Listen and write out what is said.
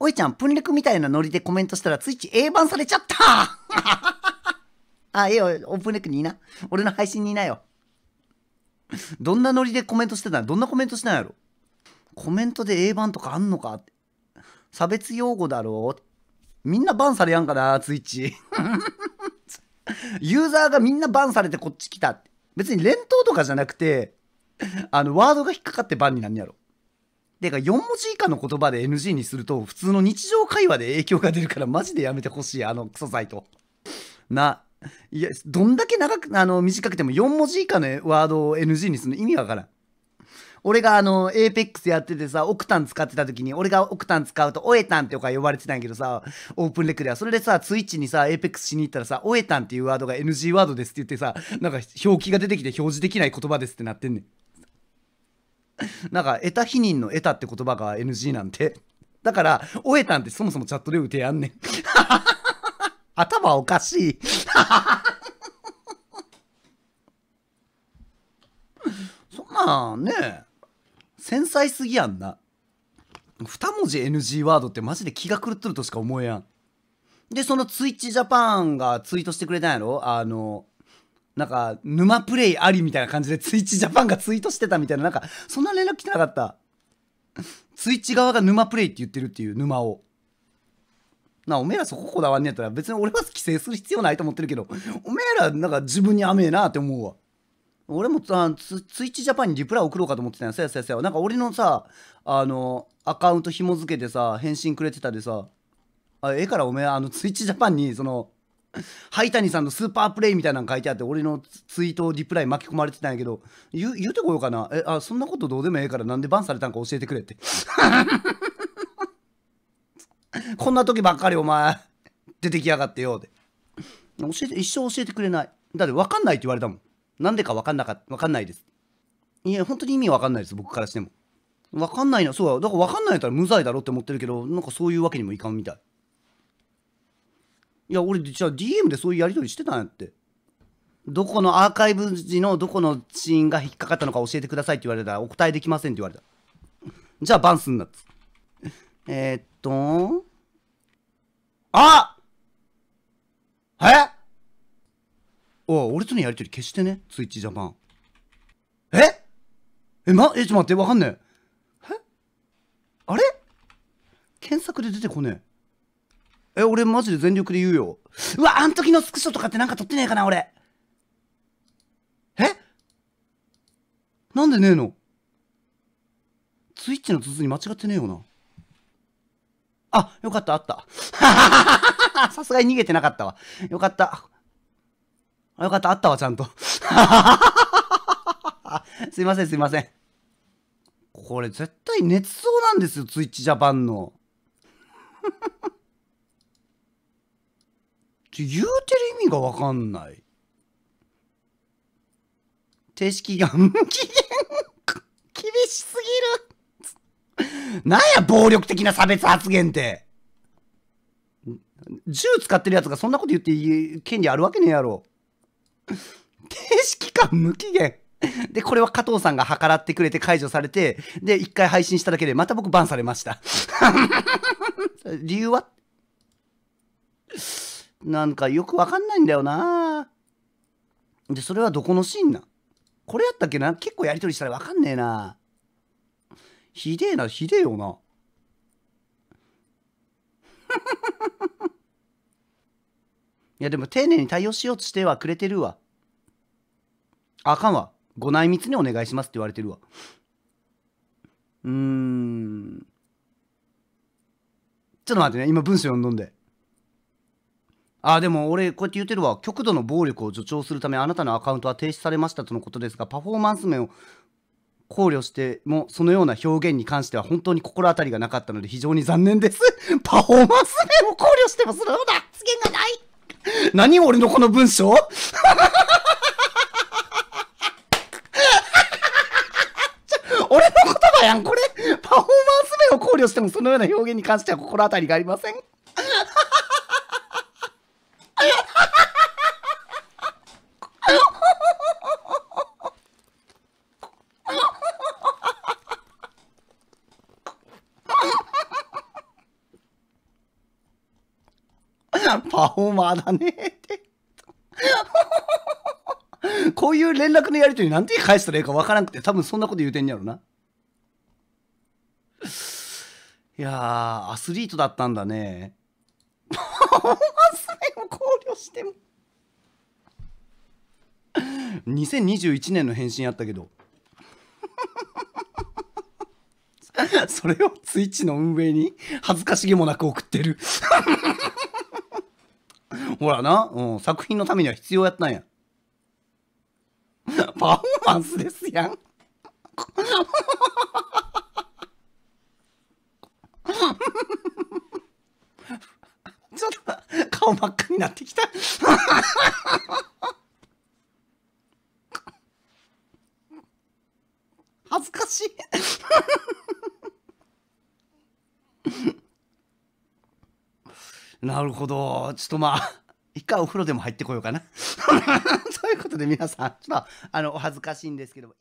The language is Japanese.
おいちゃん、プンレクみたいなノリでコメントしたら、ツイッチ A 版されちゃった あ、ええよ、オープンレクにいな。俺の配信にいなよ。どんなノリでコメントしてたんどんなコメントしてないやろコメントで A 版とかあんのかって。差別用語だろみんなバンされやんかな、ツイッチ。ユーザーがみんなバンされてこっち来た別に連投とかじゃなくて、あの、ワードが引っかかってバンになんやろ。てか4文字以下の言葉で NG にすると普通の日常会話で影響が出るからマジでやめてほしいあのクソサイト。な。いやどんだけ長くあの短くても4文字以下のワードを NG にするの意味わからん。俺があの、エーペックスやっててさ、オクタン使ってた時に、俺がオクタン使うと、オエタンっか呼ばれてたんやけどさ、オープンレックでは。それでさ、ツイッチにさ、エーペックスしに行ったらさ、オエタンっていうワードが NG ワードですって言ってさ、なんか表記が出てきて表示できない言葉ですってなってんねん。なんか、得た否認の得たって言葉が NG なんて。だから、終えたんってそもそもチャットで打てやんねん。頭おかしい。そんなね、繊細すぎやんな。2文字 NG ワードってマジで気が狂っとるとしか思えやん。で、そのツイッチジャパンがツイートしてくれたんやろあの、なんか、沼プレイありみたいな感じで、ツイッチジャパンがツイートしてたみたいな、なんか、そんな連絡来てなかった。ツイッチ側が沼プレイって言ってるっていう沼を。なおめえらそここだわんねやったら別に俺は規制する必要ないと思ってるけどおめえらなんか自分に甘えなって思うわ俺もあツイッチジャパンにリプライ送ろうかと思ってたんやそやそやそやなんか俺のさあのアカウント紐付けてさ返信くれてたでさあええからおめえあのツイッチジャパンにその灰 谷さんのスーパープレイみたいなの書いてあって俺のツイートリプライ巻き込まれてたんやけど言うてこようかなえあそんなことどうでもええからなんでバンされたんか教えてくれって こんな時ばっかりお前出てきやがってよて教えて一生教えてくれないだって分かんないって言われたもんなんでか分かんなか分かんないですいや本当に意味分かんないです僕からしても分かんないなそうだから分かんないやったら無罪だろって思ってるけどなんかそういうわけにもいかんみたいいや、俺、じゃあ DM でそういうやり取りしてたんやって。どこのアーカイブ時のどこのシーンが引っかかったのか教えてくださいって言われたら、お答えできませんって言われた。じゃあバンすんなっつ。えー、っと、あえお俺とのやりとり消してね、ツイッチジャパン。ええ、ま、え、ちょっと待って、わかんねえ。えあれ検索で出てこねえ。え、俺マジで全力で言うよ。うわ、あん時のスクショとかってなんか撮ってねえかな、俺。えなんでねえのツイッチの筒に間違ってねえよな。あ、よかった、あった。さすがに逃げてなかったわ。よかった。あ、よかった、あったわ、ちゃんと。すいません、すいません。これ絶対熱そうなんですよ、ツイッチジャパンの。言うてる意味がわかんない。停止期無期限厳しすぎる。なんや、暴力的な差別発言って。銃使ってるやつがそんなこと言っていい権利あるわけねえやろ。停止期間無期限。で、これは加藤さんが計らってくれて解除されて、で、一回配信しただけでまた僕バンされました。理由はなんかよくわかんないんだよなでそれはどこのシーンなこれやったっけな結構やり取りしたらわかんねえなひでえなひでえよな いやでも丁寧に対応しようとしてはくれてるわあかんわご内密にお願いしますって言われてるわうーんちょっと待ってね今文章読んどんであでも俺こうやって言ってるわ極度の暴力を助長するためあなたのアカウントは停止されましたとのことですがパフォーマンス面を考慮してもそのような表現に関しては本当に心当たりがなかったので非常に残念です パフォーマンス面を考慮してもそのような発言がない何俺のこの文章 俺の言葉やんこれ パフォーマンス面を考慮してもそのような表現に関しては心当たりがありませんパフォーマーだねって。こういう連絡のやりとりなんて返したらいいかわからんくて、多分そんなこと言うてんやろな。いやー、アスリートだったんだね。パフォーマンスを考慮しても。2021年の返信やったけど。それをツイッチの運営に恥ずかしげもなく送ってる ほらな、うん、作品のためには必要やったんや。パフォーマンスですやん。ちょっと顔真っ赤になってきた恥ずかしいなるほど。ちょっとまあ、一回お風呂でも入ってこようかな。そういうことで皆さん、ちょっとあの、お恥ずかしいんですけども。